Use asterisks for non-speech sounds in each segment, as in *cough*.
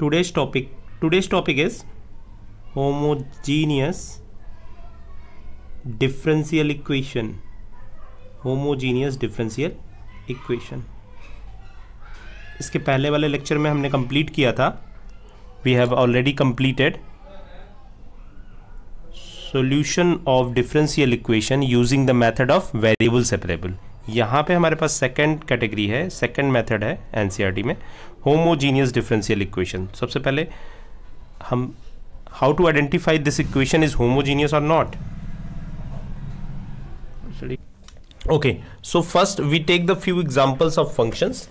today's topic today's topic is homogeneous differential equation homogeneous differential equation इसके पहले वाले lecture में हमने कंप्लीट किया था we have already completed solution of differential equation using the method of variable separable यहाँ पे हमारे पास सेकंड कैटेगरी है सेकंड मेथड है एनसीईआरटी e में Homogeneous differential equation. सबसे पहले हम how to identify this equation is okay so first we take the few examples of functions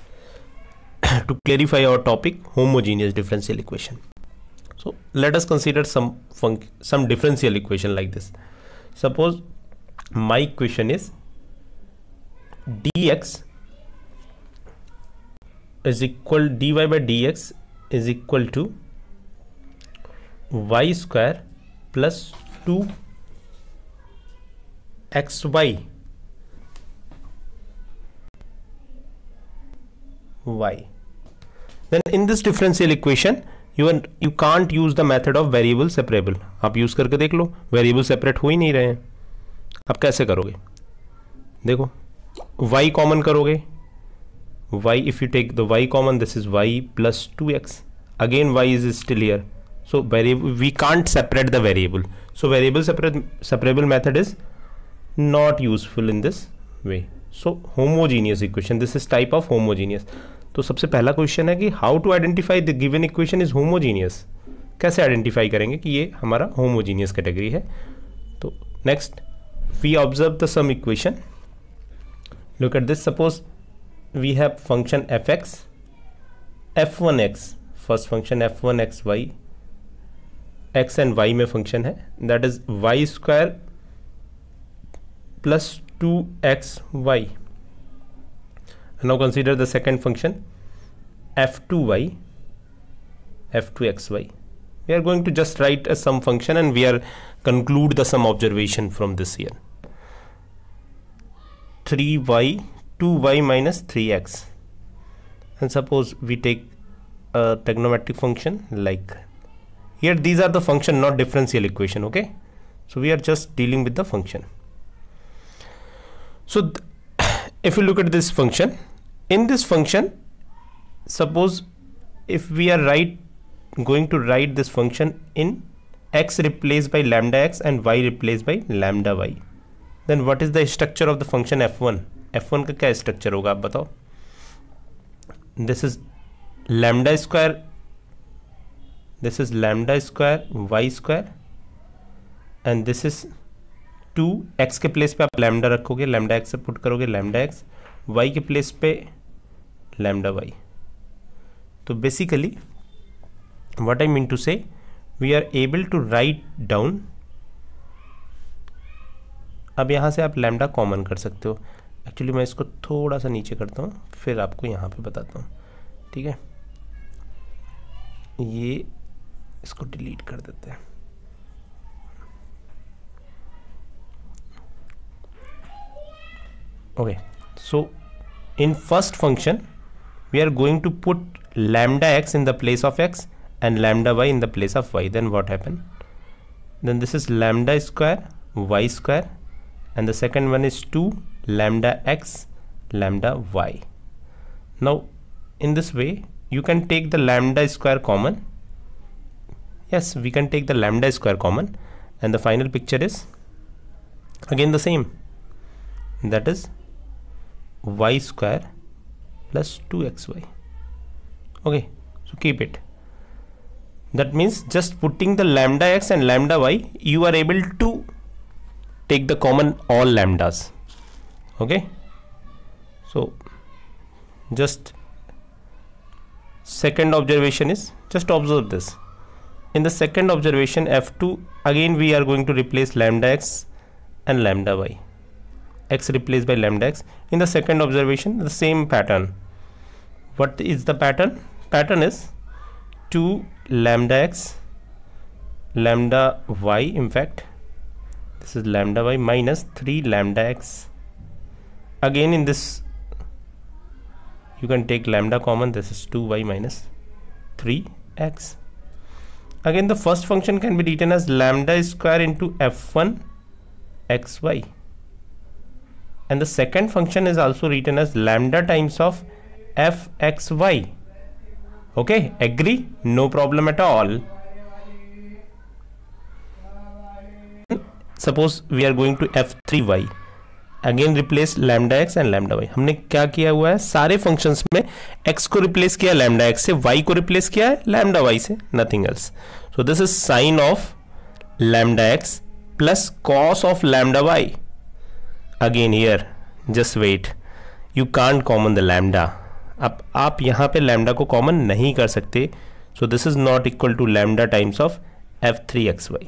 *coughs* to clarify our topic homogeneous differential equation so let us consider some some differential equation like this suppose my equation is dx is equal d y by d x is equal to y square plus two x y y then in this differential equation you an you can't use the method of variable separable आप use करके देख लो variable separate हो ही नहीं रहे हैं आप कैसे करोगे देखो y कॉमन करोगे y if you take the y common this is y plus 2x again y is still here so variable we can't separate the variable so variable separate separable method is not useful in this way so homogeneous equation this is type of homogeneous तो सबसे पहला question है कि how to identify the given equation is homogeneous कैसे identify करेंगे कि ये हमारा होमोजीनियस कैटेगरी है तो next we observe the some equation look at this suppose we have function fx f1x first function f one x y x and y में function है that is y square plus two x y now consider the second function f two y f two x y we are going to just write a some function and we are conclude the some observation from this year three y 2y minus 3x and suppose we take a trigonometric function like here these are the function not differential equation okay so we are just dealing with the function so *coughs* if you look at this function in this function suppose if we are right going to write this function in x replaced by lambda x and y replaced by lambda y then what is the structure of the function f1 f one का क्या structure होगा आप बताओ this is lambda square this is lambda square y square and this is two x के place पे आप lambda रखोगे lambda x से पुट करोगे लैमडा एक्स वाई के प्लेस पे लैमडा वाई तो basically what I mean to say we are able to write down अब यहाँ से आप लैमडा कॉमन कर सकते हो एक्चुअली मैं इसको थोड़ा सा नीचे करता हूँ फिर आपको यहाँ पे बताता हूँ ठीक है ये इसको डिलीट कर देते हैं okay so in first function we are going to put lambda x in the place of x and lambda y in the place of y then what happen then this is lambda square y square and the second one is two lambda x lambda y. Now in this way you can take the lambda square common. Yes we can take the lambda square common and the final picture is again the same that is y square plus 2xy okay so keep it that means just putting the lambda x and lambda y you are able to take the common all lambdas okay so just second observation is just observe this in the second observation f2 again we are going to replace lambda x and lambda y x replaced by lambda x in the second observation the same pattern what is the pattern pattern is 2 lambda x lambda y in fact this is lambda y minus 3 lambda x again in this you can take lambda common this is 2y minus 3x again the first function can be written as lambda square into f1 xy and the second function is also written as lambda times of fxy okay agree no problem at all suppose we are going to f3y again replace lambda x and lambda y हमने क्या किया हुआ है सारे functions में x को replace किया lambda x से वाई को रिप्लेस किया है लैमडा वाई से nothing else so this is sine of lambda x plus cos of lambda y again here just wait you can't common the lambda अब आप यहां पे लैमडा को कॉमन नहीं कर सकते so this is not equal to lambda times of f three x y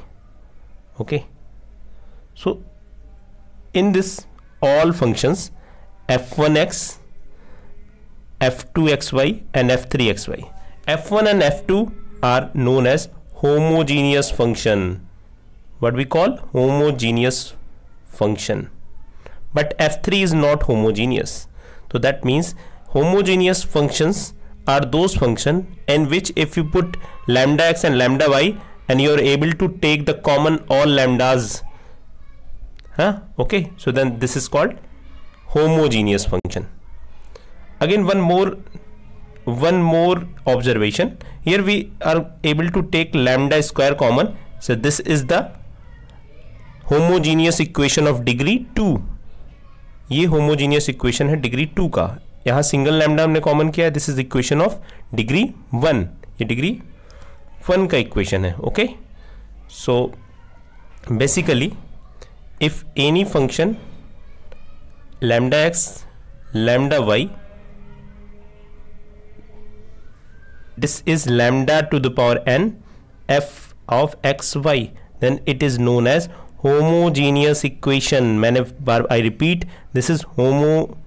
okay so in this all functions f1x, f2xy and f3xy. f1 and f2 are known as homogeneous function. What we call homogeneous function. But f3 is not homogeneous. So that means homogeneous functions are those function in which if you put lambda x and lambda y and you are able to take the common all lambdas हाँ okay so then this is called homogeneous function again one more one more observation here we are able to take lambda square common so this is the homogeneous equation of degree two ये homogeneous equation है degree two का यहां single lambda हमने common किया है this is equation of degree one ये degree one का equation है okay so basically if any function lambda x lambda y this is lambda to the power n f of xy then it is known as homogeneous equation I repeat this is homo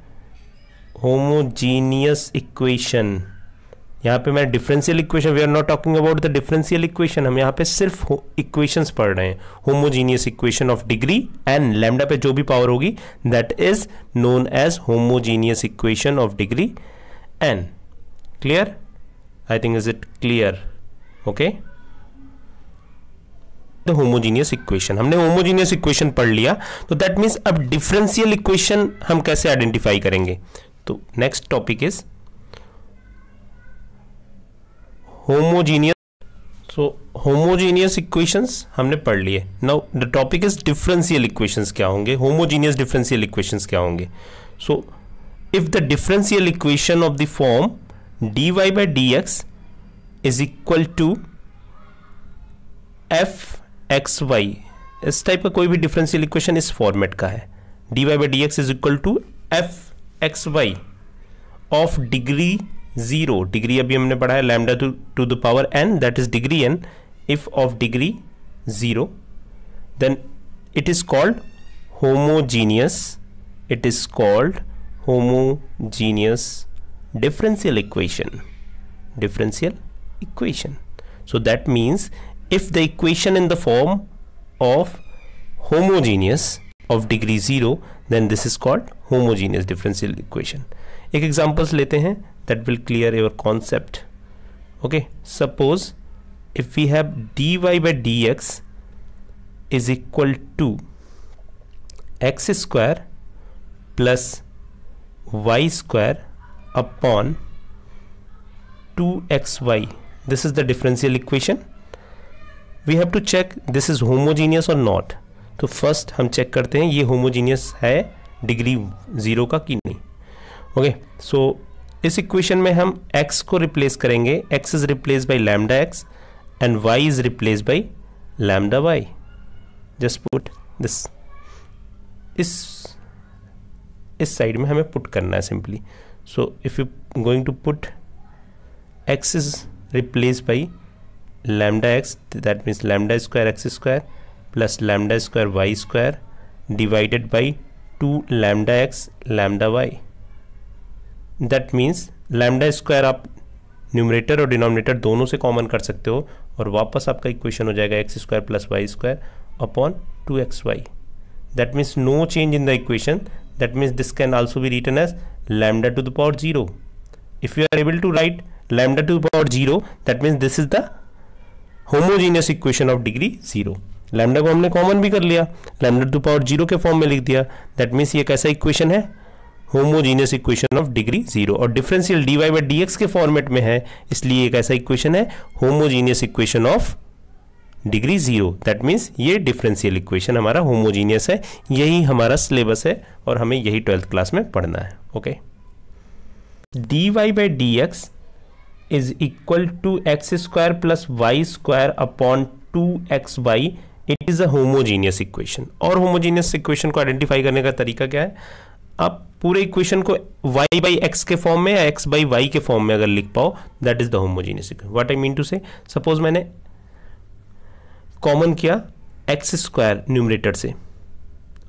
homogeneous equation यहाँ पे मैं differential equation we are not talking about the differential equation हम यहाँ पे सिर्फ equations पढ़ रहे हैं homogeneous equation of degree and lambda पे जो भी पावर होगी that is known as homogeneous equation of degree n clear I think is it clear okay the homogeneous equation हमने होमोजीनियस इक्वेशन पढ़ लिया तो दैट मीन्स अब डिफरेंशियल इक्वेशन हम कैसे आइडेंटिफाई करेंगे तो next topic is homogeneous so homogeneous equations हमने पढ़ लिए now the topic is differential equations क्या होंगे होमोजीनियस डिफरेंशियल इक्वेशंस क्या होंगे so if the differential equation of the form d y by d x is equal to f x y इस type का कोई भी डिफरेंशियल इक्वेशन इस format का है d y by d x is equal to f x y of degree zero degree अभी हमने पढ़ा है lambda to to the power n that is degree n if of degree zero then it is called homogeneous it is called homogeneous differential equation differential equation so that means if the equation in the form of homogeneous of degree zero then this is called homogeneous differential equation एक examples लेते हैं that will clear your concept okay suppose if we have dy by dx is equal to x square plus y square upon 2xy this is the differential equation we have to check this is homogeneous or not तो first हम check करते हैं ये homogeneous है degree zero का कि नहीं okay so इस इक्वेशन में हम x को रिप्लेस करेंगे x is replace by lambda x and y is replace by lambda y just put this इस इस साइड में हमें पुट करना है simply so if you going to put x is replace by lambda x that means lambda square x square plus lambda square y square divided by two lambda x lambda y that means lambda square आप numerator और denominator दोनों से common कर सकते हो और वापस आपका इक्वेशन हो जाएगा x square plus y square upon two x y that means no change in the equation that means this can also be written as lambda to the power zero if you are able to write lambda to the power zero that means this is the homogeneous equation of degree zero lambda को हमने common भी कर लिया lambda to power zero के form में लिख दिया that means ये कैसा इक्वेशन है homogeneous equation of degree zero और differential d y by d x के फॉर्मेट में है इसलिए एक ऐसा इक्वेशन है homogeneous equation of degree zero that means ये डिफरेंशियल इक्वेशन हमारा होमोजीनियस है यही हमारा सिलेबस है और हमें यही ट्वेल्थ क्लास में पढ़ना है okay d y by d x is equal to x square plus y square upon two x y it is a homogeneous equation और होमोजीनियस इक्वेशन को आइडेंटिफाई करने का तरीका क्या है आप पूरे इक्वेशन को y बाई एक्स के फॉर्म में या एक्स बाई वाई के फॉर्म में अगर लिख पाओ that is the homogeneous equation what I mean to say suppose मैंने कॉमन किया एक्स स्क्वायर न्यूमरेटर से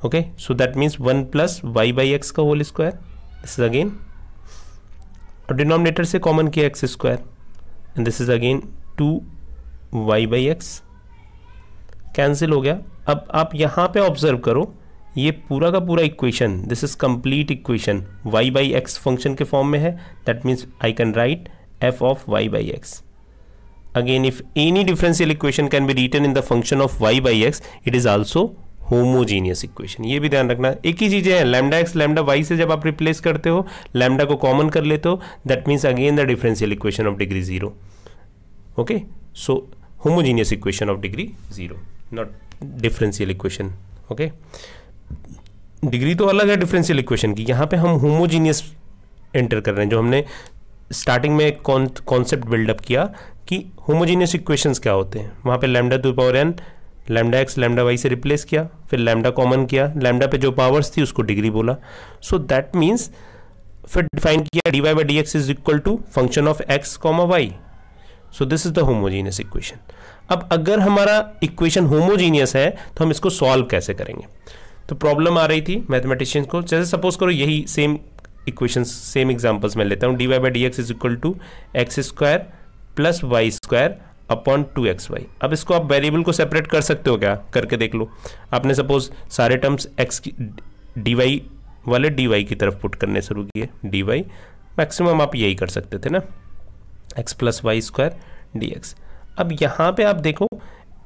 okay so that means one plus y by x का whole square this is again और डिनोमिनेटर से कॉमन किया x square and this is again two y by x cancel हो गया अब आप यहां पे ऑब्जर्व करो ये पूरा का पूरा equation this is complete equation y by x function के फॉर्म में है that means I can write f of y by x again if any differential equation can be written in the function of y by x it is also homogeneous equation ये भी ध्यान रखना एक ही चीज़ें हैं lambda x lambda y से जब आप रिप्लेस करते हो लैमडा को कॉमन कर लेते हो that means again the differential equation of degree zero okay so homogeneous equation of degree zero not differential equation okay degree तो अलग है डिफरेंशियल इक्वेशन की यहाँ पे हम होमोजीनियस एंटर कर रहे हैं जो हमने स्टार्टिंग में कॉन्सेप्ट बिल्डअप किया कि होमोजीनियस इक्वेशंस क्या होते हैं वहाँ पे lambda to power n lambda x lambda y से रिप्लेस किया फिर लैमडा कॉमन किया लैमडा पे जो पावर्स थी उसको डिग्री बोला सो दैट मीन्स फिर डिफाइन किया d y by d x is equal to function of x comma y so this is the homogeneous equation अब अगर हमारा इक्वेशन होमोजीनियस है तो हम इसको सॉल्व कैसे करेंगे तो प्रॉब्लम आ रही थी मैथमेटिशियंस को जैसे सपोज करो यही सेम इक्वेशन सेम एग्जाम्पल्स मैं लेता हूँ d y by d x is equal to x square plus y square upon two x y अब इसको आप वेरिएबल को सेपरेट कर सकते हो क्या करके देख लो आपने सपोज सारे टर्म्स एक्स की डी वाई वाले डी वाई की तरफ पुट करने शुरू किए डी वाई मैक्सिमम आप यही कर सकते थे ना x plus y square d x अब यहाँ पे आप देखो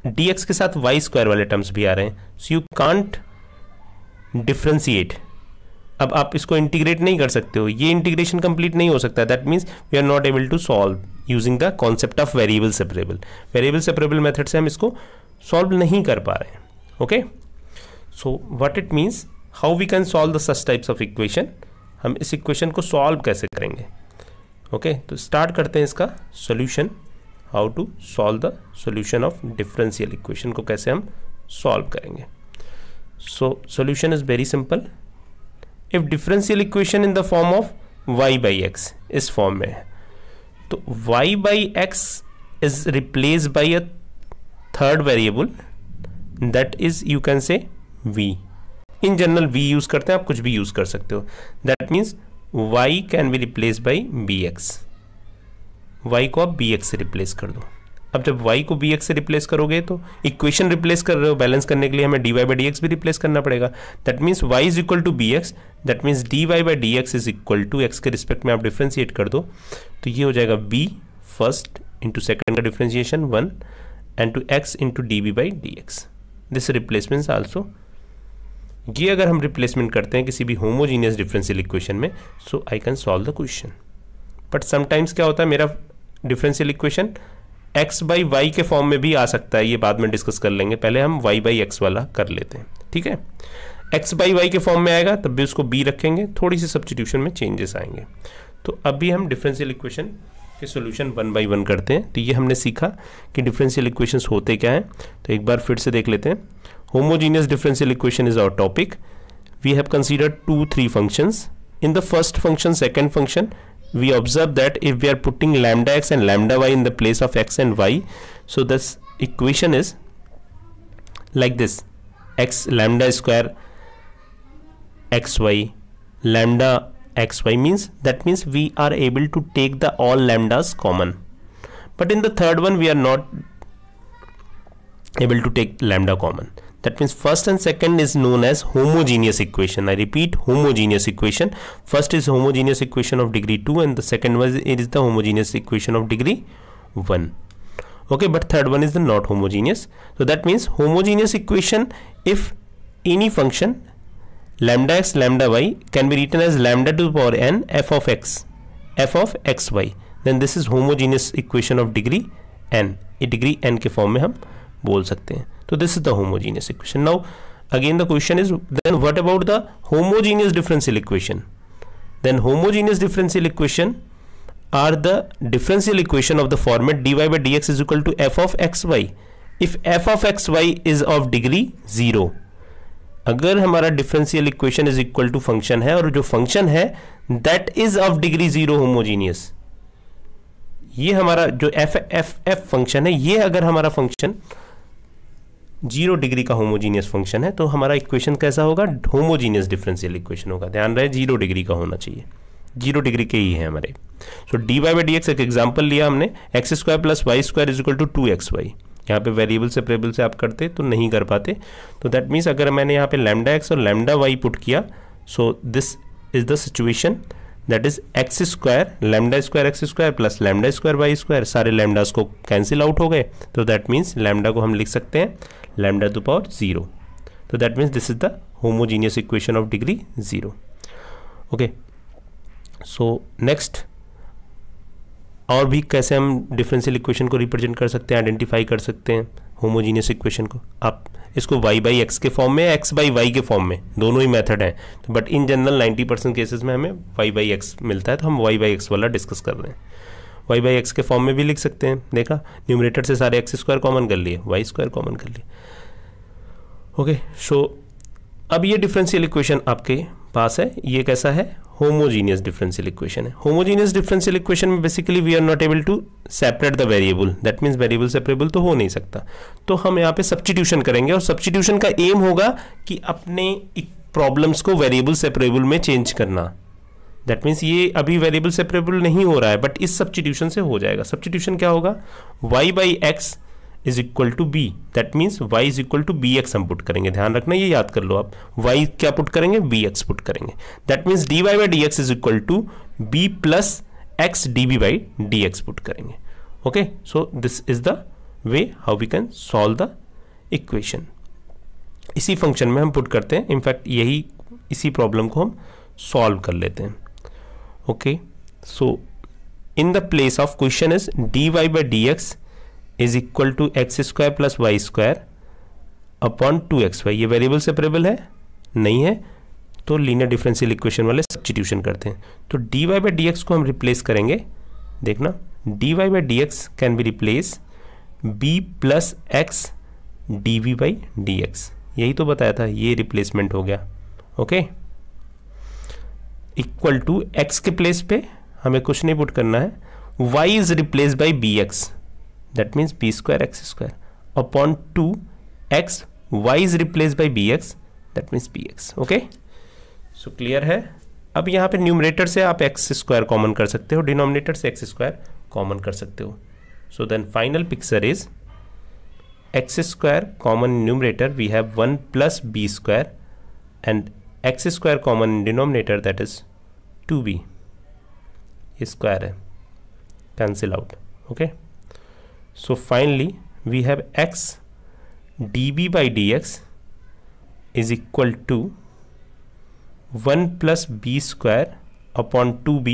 डी एक्स के साथ वाई स्क्वायर वाले टर्म्स भी आ रहे हैं सो यू कांट डिफ्रेंसीट अब आप इसको इंटीग्रेट नहीं कर सकते हो ये इंटीग्रेशन कंप्लीट नहीं हो सकता that means we are not able to solve using the concept of variable separable variable separable method से हम इसको सॉल्व नहीं कर पा रहे हैं okay so what it means how we can solve the such types of equation हम इस इक्वेशन को सॉल्व कैसे करेंगे ओके okay, तो स्टार्ट करते हैं इसका solution how to solve the solution of differential equation को कैसे हम सॉल्व करेंगे so solution is very simple if differential equation in the form of y by x इस form में है तो y by x is replaced by a third variable that is you can say v in general v use करते हैं आप कुछ भी use कर सकते हो that means y can be replaced by bx y को आप bx से replace कर दो अब जब वाई को बी एक्स से रिप्लेस करोगे तो इक्वेशन रिप्लेस कर रहे हो बैलेंस करने के लिए हमें d y by d x भी रिप्लेस करना पड़ेगा that means y is equal to B x that means d y by d x is equal to x के रिस्पेक्ट में आप डिफ्रेंशिएट कर दो तो ये हो जाएगा बी फर्स्ट इंटू सेकेंड का differentiation one and two x into d v by d x this replacement also ये अगर हम रिप्लेसमेंट करते हैं किसी भी होमोजीनियस डिफरेंशियल इक्वेशन में so I can solve the question but sometimes क्या होता है मेरा differential equation x by y के फॉर्म में भी आ सकता है ये बाद में डिस्कस कर लेंगे पहले हम वाई बाई एक्स वाला कर लेते हैं ठीक है एक्स बाई वाई के फॉर्म में आएगा तब भी उसको बी रखेंगे थोड़ी सी सब्सटीट्यूशन में चेंजेस आएंगे तो अभी हम डिफरेंशियल इक्वेशन के सोल्यूशन वन बाई वन करते हैं तो ये हमने सीखा कि डिफरेंशियल इक्वेशंस होते क्या हैं तो एक बार फिर से देख लेते हैं homogeneous differential equation is our topic we have considered two three functions in the first function second function we observe that if we are putting lambda x and lambda y in the place of x and y so this equation is like this x lambda square xy lambda xy means that means we are able to take the all lambdas common but in the third one we are not able to take lambda common that means first and second is known as homogeneous equation i repeat homogeneous equation first is homogeneous equation of degree 2 and the second one is the homogeneous equation of degree 1 okay but third one is the not homogeneous so that means homogeneous equation if any function lambda x lambda y can be written as lambda to the power n f of x f of xy then this is homogeneous equation of degree n ये degree n के form में हम बोल सकते हैं तो this is the homogeneous equation now again the question is then what about the homogeneous differential equation then homogeneous differential equation are the differential equation of the format d y by d x is equal to f of x y if f of x y is of degree zero अगर हमारा differential equation is equal to function है और जो function है that is of degree zero homogeneous ये हमारा जो F F F function है ये अगर हमारा फंक्शन जीरो डिग्री का होमोजीनियस फंक्शन है तो हमारा इक्वेशन कैसा होगा होमोजीनियस डिफरेंशियल इक्वेशन होगा ध्यान रहे जीरो डिग्री का होना चाहिए जीरो डिग्री के ही है हमारे so d y by d x एक एग्जाम्पल लिया हमने x square plus y square is equal to two x y यहाँ पे वेरिएबल सेपरेबल से आप करते तो नहीं कर पाते तो दैट मीन्स अगर मैंने यहाँ पे लैमडा एक्स और लैमडा वाई पुट किया so this is the situation that is x square lambda square x square plus lambda square y square सारे लेमडाज को कैंसिल आउट हो गए तो दैट मीन्स लेमडा को हम लिख सकते हैं लेमडा टू पावर जीरो तो that means this is the homogeneous equation of degree zero okay so next और भी कैसे हम डिफरेंशियल इक्वेशन को रिप्रेजेंट कर सकते हैं आइडेंटिफाई कर सकते हैं होमोजीनियस इक्वेशन को आप इसको वाई बाई एक्स के फॉर्म में एक्स बाई वाई के फॉर्म में दोनों ही मेथड हैं तो but in general 90 percent cases में हमें वाई बाई एक्स मिलता है तो हम वाई बाई एक्स वाला डिस्कस कर रहे हैं वाई बाई एक्स के फॉर्म में भी लिख सकते हैं देखा न्यूमरेटर से सारे एक्स स्क्वायर कॉमन कर लिए वाई स्क्वायर कॉमन कर लिए ओके सो अब ये डिफरेंशियल इक्वेशन आपके पास है ये कैसा है होमोजीनियस डिफरेंशियल इक्वेशन है होमोजीनियस डिफरेंशियल इक्वेशन में basically we are not able to separate the variable that means variable separable तो हो नहीं सकता तो हम यहाँ पे सब्सटीट्यूशन करेंगे और सब्सटीट्यूशन का एम होगा कि अपने प्रॉब्लम्स को वेरिएबल सेपरेबल में चेंज करना दैट मीन्स ये अभी वेरिएबल सेपरेबल नहीं हो रहा है बट इस सब्सटीट्यूशन से हो जाएगा सब्सटीट्यूशन क्या होगा y by x is equal to B that means y is equal to B x हम पुट करेंगे ध्यान रखना ये याद कर लो आप वाई क्या पुट करेंगे बी एक्स पुट करेंगे that means d y by d x is equal to v plus x d v by d x put करेंगे okay so this is the way how we can solve the equation इसी function में हम put करते हैं in fact यही इसी problem को हम सॉल्व कर लेते हैं okay so in the place of question is d y by d x is equal to x square plus y square upon two x y ये वेरिएबल सेपरेबल है नहीं है तो लीनियर डिफरेंशियल इक्वेशन वाले substitution करते हैं तो d y by d x को हम रिप्लेस करेंगे देखना d y by d x can be replace v plus x d v by d x यही तो बताया था ये रिप्लेसमेंट हो गया ओके इक्वल टू एक्स के प्लेस पे हमें कुछ नहीं पुट करना है y is replace by v x that means v square x square upon two x y is replace by v x that means v x okay so clear है अब यहाँ पे न्यूमरेटर से आप एक्स स्क्वायर कॉमन कर सकते हो denominator से एक्स स्क्वायर कॉमन कर सकते हो so then final picture is x square common numerator we have one plus B square and x square common denominator that is two v square है cancel out okay okay? So finally we have x db by dx is equal to 1 plus b square upon 2b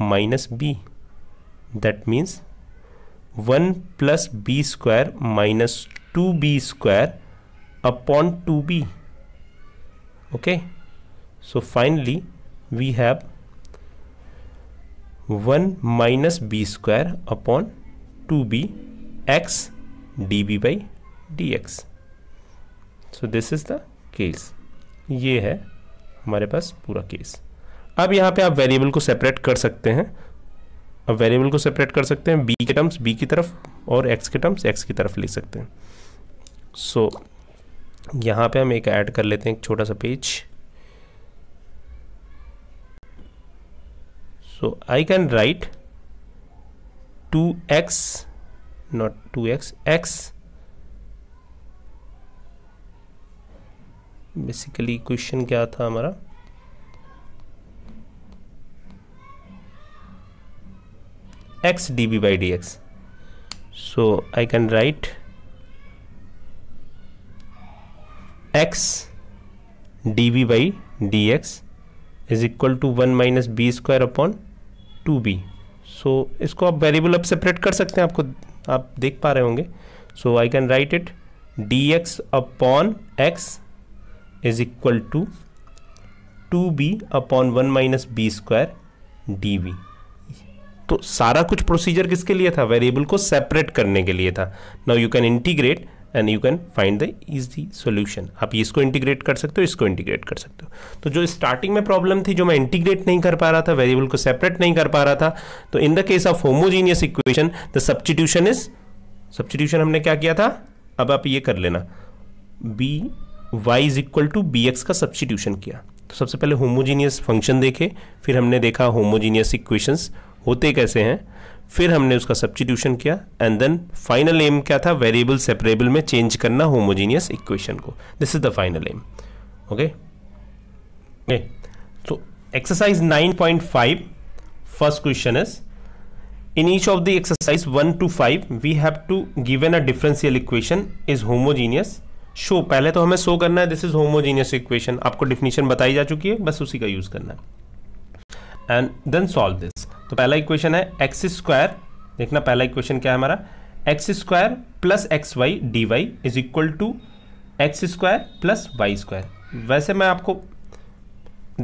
minus b. That means 1 plus b square minus 2b square upon 2b. Okay. So finally we have 1 minus b square upon two B x d v by d x so this is the case ये है हमारे पास पूरा case अब यहाँ पे आप variable को separate कर सकते हैं अब वेरिएबल को सेपरेट कर सकते हैं बी के टर्म्स बी की तरफ और एक्स के टर्म्स एक्स की तरफ लिख सकते हैं सो so, यहाँ पे हम एक ऐड कर लेते हैं एक छोटा सा page so I can write 2x not 2x x basically question क्या था हमारा x db by dx so I can write x db by dx is equal to 1 minus b square upon 2b so so, इसको आप variable अब separate कर सकते हैं आपको आप देख पा रहे होंगे so I can write it d x upon x is equal to two v upon one minus v square d v तो सारा कुछ प्रोसीजर किसके लिए था वेरिएबल को सेपरेट करने के लिए था now you can integrate and you can find the easy solution आप इसको इंटीग्रेट कर सकते हो इसको इंटीग्रेट कर सकते हो तो जो स्टार्टिंग में प्रॉब्लम थी जो मैं इंटीग्रेट नहीं कर पा रहा था वेरिएबल को सेपरेट नहीं कर पा रहा था तो in the case of homogeneous equation the substitution is substitution हमने क्या किया था अब आप ये कर लेना v y is equal to B x का सब्सटीट्यूशन किया तो सबसे पहले होमोजीनियस फंक्शन देखे फिर हमने देखा होमोजीनियस इक्वेशंस होते कैसे हैं फिर हमने उसका सब्सटीट्यूशन किया एंड देन फाइनल एम क्या था वेरिएबल सेपरेबल में चेंज करना होमोजीनियस इक्वेशन को this is the final aim okay तो exercise 9.5 first question is in each of the exercise 1 to 5 we have to given a differential equation is homogeneous show पहले तो हमें show करना है this is homogeneous equation आपको definition बताई जा चुकी है बस उसी का यूज करना है एंड देन सॉल्व दिस तो पहला इक्वेशन है एक्स स्क्वायर देखना पहला इक्वेशन क्या है हमारा x square plus x y d y is equal to x square plus y square वैसे मैं आपको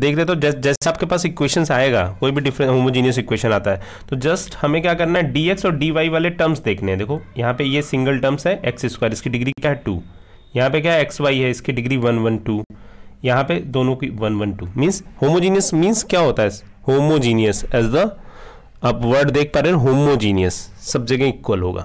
देख देता तो हूँ जैसे जैसे आपके पास इक्वेशंस आएगा कोई भी डिफरेंट होमोजीनियस इक्वेशन आता है तो जस्ट हमें क्या करना है डी एक्स और डी वाई वाले टर्म्स देखने हैं देखो यहाँ पे ये सिंगल टर्म्स है एक्स स्क्वायर इसकी डिग्री क्या है टू यहाँ पे क्या है एक्स वाई है इसकी डिग्री वन वन टू यहाँ पे दोनों की one one two means homogeneous means क्या होता है होमोजीनियस एज द आप वर्ड देख पा रहे हैं होमोजीनियस सब जगह इक्वल होगा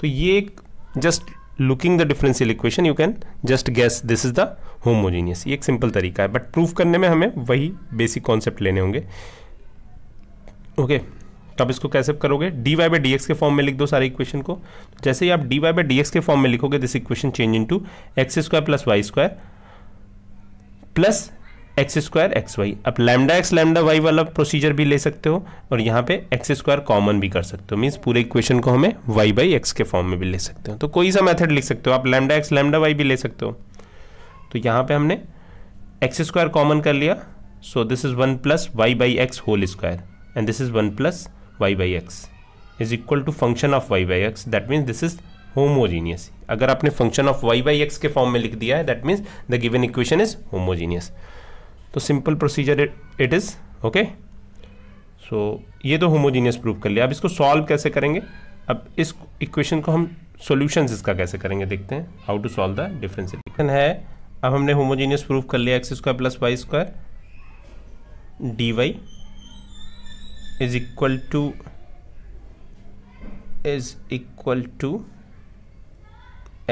तो ये एक just looking the differential equation you can just guess this is the homogeneous ये एक सिंपल तरीका है बट प्रूफ करने में हमें वही बेसिक कॉन्सेप्ट लेने होंगे ओके okay. तो आप इसको कैसे करोगे d y by d x के फॉर्म में लिख दो सारे इक्वेशन को जैसे ही आप d y by d x के फॉर्म में लिखोगे this equation change into x square plus y square plus x square x y आप लैमडा एक्स लैमडा वाई वाला प्रोसीजर भी ले सकते हो और यहाँ पे एक्स स्क्वायर कॉमन भी कर सकते हो मीन्स पूरे इक्वेशन को हमें वाई बाई एक्स के फॉर्म में भी ले सकते हो तो कोई सा मेथड लिख सकते हो आप लैमडा एक्स लैमडा वाई भी ले सकते हो तो यहाँ पे हमने एक्स स्क्वायर कॉमन कर लिया so this is one plus y by x whole square and this is one plus y by x is equal to function of y by x that means this is homogeneous अगर आपने function of y by x के form में लिख दिया है that मीन्स the given equation is homogeneous तो simple procedure it is okay so ये तो होमोजीनियस प्रूफ कर लिया अब इसको सॉल्व कैसे करेंगे अब इस इक्वेशन को हम सॉल्यूशंस इसका कैसे करेंगे देखते हैं how to solve the difference equation है अब हमने होमोजीनियस प्रूफ कर लिया x square plus y square d y is equal to is equal to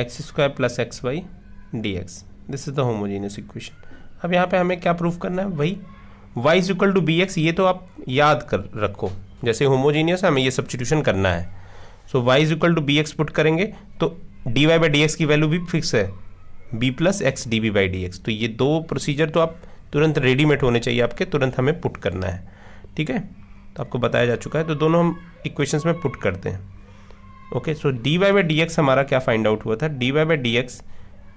x square plus x y d x this is the homogeneous equation अब यहाँ पे हमें क्या प्रूफ करना है वही y is equal to B x ये तो आप याद कर रखो जैसे होमोजीनियस है हमें ये सब्सटीट्यूशन करना है so so, y is equal to B x put करेंगे तो d y by d x की वैल्यू भी फिक्स है b plus x d v by d x तो ये दो प्रोसीजर तो आप तुरंत रेडीमेड होने चाहिए आपके तुरंत हमें पुट करना है ठीक है तो आपको बताया जा चुका है तो दोनों हम इक्वेशंस में पुट करते हैं okay so d y by d x हमारा क्या फाइंड आउट हुआ था d y by d x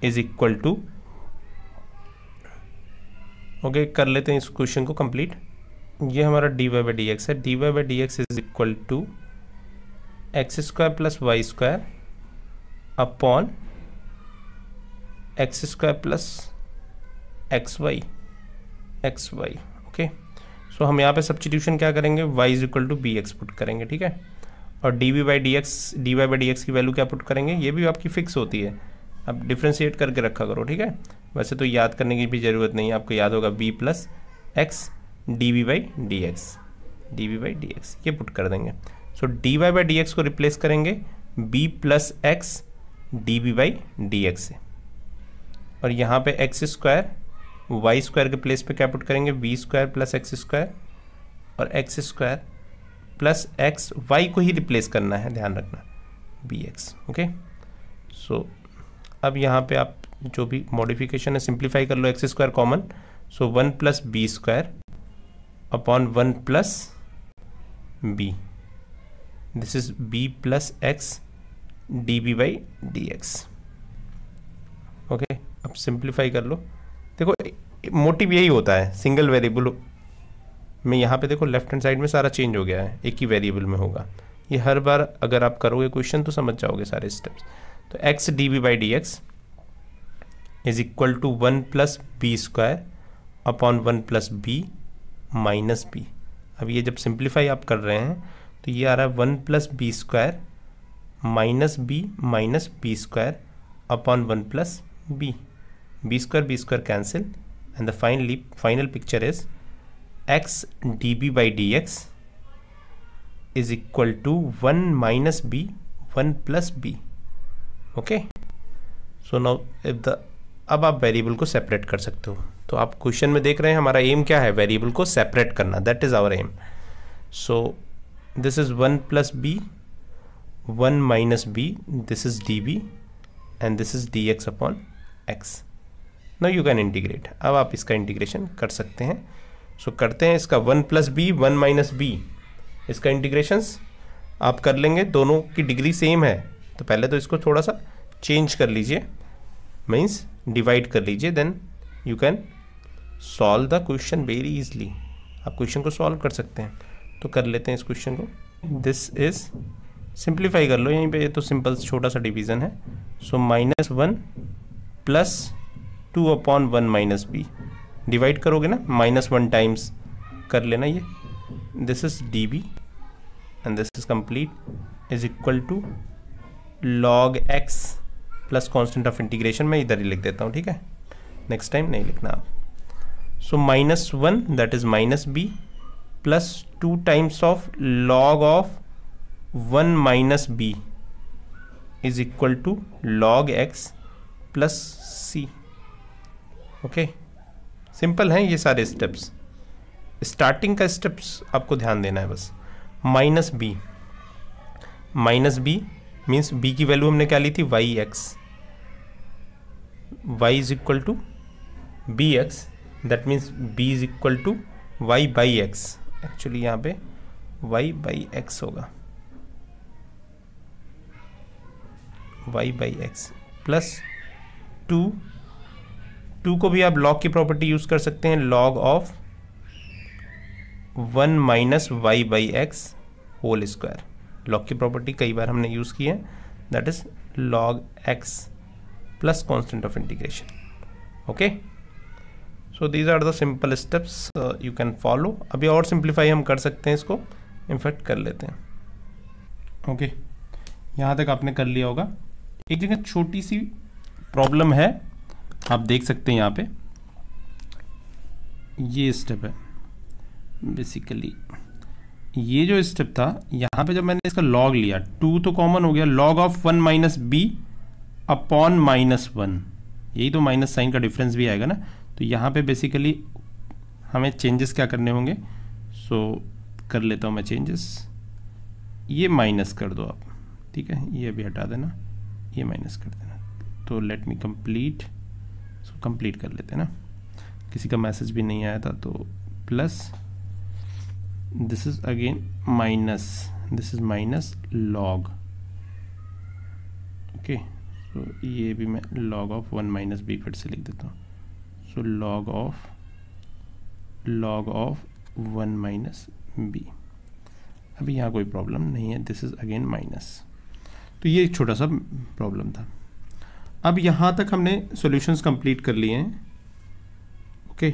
is equal to okay okay, कर लेते हैं इस क्वेश्चन को कंप्लीट ये हमारा d y by d x है d y by d x is equal to x square plus y square upon x square plus x y x y okay so हम यहाँ पे सब्सटीट्यूशन क्या करेंगे y is equal to B x put करेंगे ठीक है और d v by d x d y by d x की वैल्यू क्या पुट करेंगे ये भी आपकी फिक्स होती है आप डिफ्रेंशिएट करके रखा करो ठीक है वैसे तो याद करने की भी ज़रूरत नहीं है आपको याद होगा v plus x d v by d x d v by d x ये पुट कर देंगे so d y by d x को रिप्लेस करेंगे v plus x d v by d x से और यहाँ पे एक्स स्क्वायर वाई स्क्वायर के प्लेस पे क्या पुट करेंगे v square plus x square और x square plus x y को ही रिप्लेस करना है ध्यान रखना बी एक्स ओके सो अब यहाँ पे आप जो भी मॉडिफिकेशन है सिंप्लीफाई कर लो x square common so one plus B square upon one plus v this is v plus x d v by d x okay अब सिंप्लीफाई कर लो देखो मोटिव यही होता है सिंगल वेरिएबल में यहाँ पे देखो लेफ्ट हैंड साइड में सारा चेंज हो गया है एक ही वेरिएबल में होगा ये हर बार अगर आप करोगे क्वेश्चन तो समझ जाओगे सारे स्टेप्स तो x d v by d x is equal to one plus B square upon one plus v minus v अब ये जब सिंप्लीफाई आप कर रहे हैं तो ये आ रहा है one plus B square minus B minus v square upon one plus v v square v square cancel and the finally final picture is x d v by d x is equal to one minus v one plus v okay so now if the अब आप variable को separate कर सकते हो तो आप question में देख रहे हैं हमारा एम क्या है वेरिएबल को सेपरेट करना that is our aim so this is one plus v one minus v this is d B and this is d x upon x no you can integrate अब आप इसका integration कर सकते हैं सो so, करते हैं इसका one plus v one minus v इसका इंटीग्रेशन आप कर लेंगे दोनों की डिग्री सेम है तो पहले तो इसको थोड़ा सा चेंज कर लीजिए मीन्स डिवाइड कर लीजिए then you can solve the question very easily आप क्वेश्चन को सॉल्व कर सकते हैं तो कर लेते हैं इस क्वेश्चन को दिस इज़ सिंप्लीफाई कर लो यहीं पे ये तो सिंपल छोटा सा डिवीज़न है so minus one plus two upon one minus b divide करोगे ना माइनस वन टाइम्स कर लेना ये this is d B and this is complete is equal to log x plus constant of integration मैं इधर ही लिख देता हूँ ठीक है नेक्स्ट टाइम नहीं लिखना आप so minus one that is minus b plus two times of log of one minus b is equal to log x plus c okay simple हैं ये सारे स्टेप्स स्टार्टिंग का स्टेप्स आपको ध्यान देना है बस minus B minus b means b की वैल्यू हमने क्या ली थी y x y is equal to bx that means b is equal to y by x actually यहाँ पे y बाई एक्स होगा y by x plus two two को भी आप लॉग की प्रॉपर्टी यूज़ कर सकते हैं log of one minus y by x whole square log की प्रॉपर्टी कई बार हमने यूज़ की है that is log x plus constant of integration okay so these are the simple steps uh, you can follow अभी और simplify हम कर सकते हैं इसको in कर लेते हैं ओके okay. यहाँ तक आपने कर लिया होगा एक जगह छोटी सी प्रॉब्लम है आप देख सकते हैं यहाँ pe ये स्टेप है बेसिकली ये जो स्टेप था यहाँ पे जब मैंने इसका लॉग लिया टू तो कॉमन हो गया log of one minus b upon minus one यही तो माइनस साइन का डिफरेंस भी आएगा ना तो यहाँ पे बेसिकली हमें चेंजेस क्या करने होंगे सो so, कर लेता हूँ मैं चेंजेस ये माइनस कर दो आप ठीक है ये अभी हटा देना ये माइनस कर देना तो let me complete so complete कर लेते ना किसी का मैसेज भी नहीं आया था तो plus this is again minus this is minus log okay so तो so, ये भी मैं log of one minus b फिर से लिख देता हूँ so log of log of one minus b अभी यहाँ कोई प्रॉब्लम नहीं है दिस इज़ अगेन माइनस तो ये एक छोटा सा प्रॉब्लम था अब यहाँ तक हमने सॉल्यूशंस कंप्लीट कर लिए हैं ओके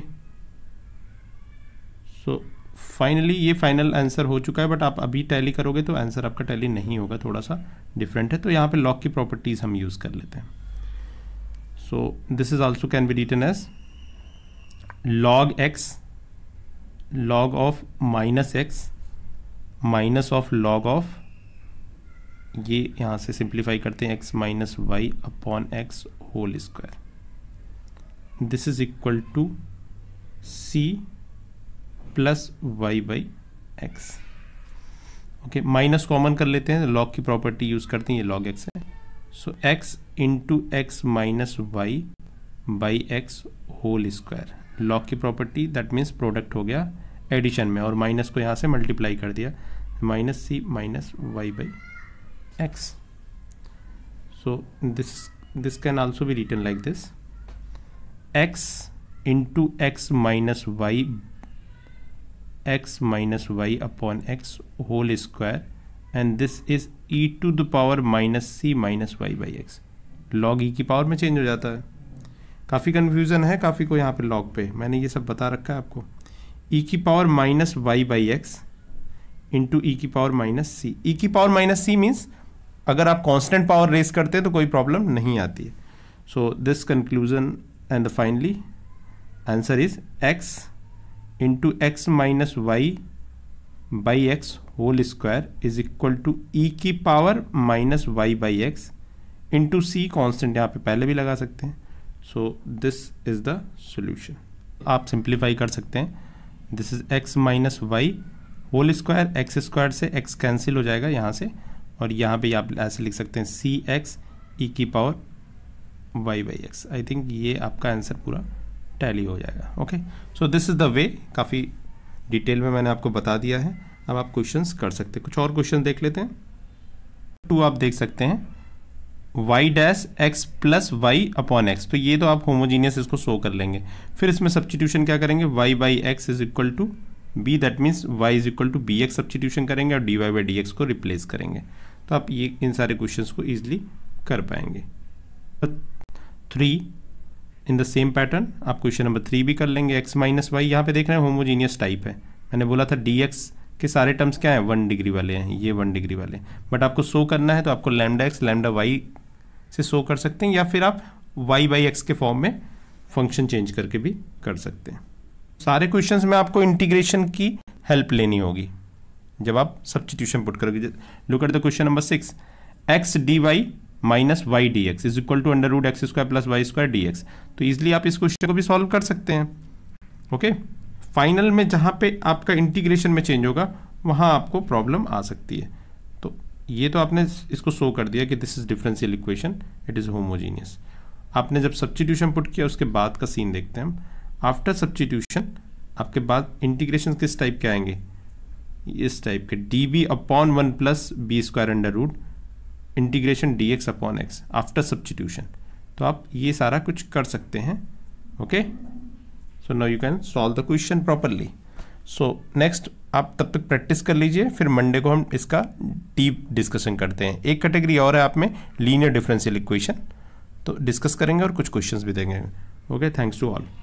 सो फाइनली ये फाइनल आंसर हो चुका है बट आप अभी टैली करोगे तो आंसर आपका टैली नहीं होगा थोड़ा सा डिफरेंट है तो यहाँ पे लॉक की प्रॉपर्टीज़ हम यूज़ कर लेते हैं so this is also can be written as log x log of minus x minus of log of ये यहाँ से सिंप्लीफाई करते हैं x minus y upon x whole square this is equal to c plus y by x okay minus common कर लेते हैं log की property use करते हैं ये लॉग एक्स है so x into x minus y by x whole square log की property that means product हो गया एडिशन में और माइनस को यहाँ से मल्टीप्लाई कर दिया minus c minus y by x so this this can also भी written like this x into x minus y x minus y upon x whole square and this is e to the power minus c minus y by x log e की power में change हो जाता है काफ़ी confusion है काफ़ी को यहाँ पे लॉग पे मैंने ये सब बता रखा है आपको e की power minus y by x into e की पावर माइनस सी ई की पावर माइनस सी मीन्स अगर आप कॉन्स्टेंट पावर रेस करते हैं तो कोई प्रॉब्लम नहीं आती है so this conclusion and finally answer is x into x minus y by x whole square is equal to e की power minus y by x into c constant यहाँ पे पहले भी लगा सकते हैं so this is the solution आप simplify कर सकते हैं this is x minus y whole square x square से एक्स कैंसिल हो जाएगा यहाँ से और यहाँ पे आप ऐसे लिख सकते हैं सी एक्स ई की power y by x I think ये आपका आंसर पूरा टैली हो जाएगा okay so this is the way काफ़ी डिटेल में मैंने आपको बता दिया है अब आप क्वेश्चंस कर सकते हैं कुछ और क्वेश्चन देख लेते हैं टू आप देख सकते हैं y dash x plus y upon x तो ये तो आप होमोजीनियस इसको शो कर लेंगे फिर इसमें सब्सटीट्यूशन क्या करेंगे y by x is equal to B that means y is equal to B x substitution करेंगे और d y by d x को रिप्लेस करेंगे तो आप ये इन सारे क्वेश्चंस को ईजिली कर पाएंगे three in the same pattern आप क्वेश्चन नंबर थ्री भी कर लेंगे एक्स माइनस वाई यहाँ पे देख रहे हैं होमोजीनियस टाइप है मैंने बोला था डी एक्स के सारे टर्म्स क्या हैं वन डिग्री वाले हैं ये वन डिग्री वाले बट आपको शो करना है तो आपको लैमडा एक्स लैमडा वाई से शो कर सकते हैं या फिर आप वाई बाई एक्स के फॉर्म में फंक्शन चेंज करके भी कर सकते हैं सारे क्वेश्चन में आपको इंटीग्रेशन की हेल्प लेनी होगी जब आप सब्सटीट्यूशन पुट करोगे look at the question number six x d y minus y d x is equal to under root x square plus y square d x तो इजिली आप इस क्वेश्चन को भी सॉल्व कर सकते हैं ओके फाइनल में जहाँ पे आपका इंटीग्रेशन में चेंज होगा वहाँ आपको प्रॉब्लम आ सकती है तो ये तो आपने इसको शो कर दिया कि this is differential equation it is homogeneous आपने जब सब्सटीट्यूशन पुट किया उसके बाद का सीन देखते हैं हम आफ्टर सब्सटीट्यूशन आपके बाद इंटीग्रेशन किस टाइप के आएंगे इस टाइप के d b upon one plus B square under root integration d x upon x after substitution तो आप ये सारा कुछ कर सकते हैं okay so now you can solve the question properly so next आप तब तक प्रैक्टिस कर लीजिए फिर मंडे को हम इसका डीप डिस्कशन करते हैं एक कैटेगरी और है आप में लीनियर डिफरेंशियल इक्वेशन तो डिस्कस करेंगे और कुछ क्वेश्चंस भी देंगे ओके थैंक्स टू ऑल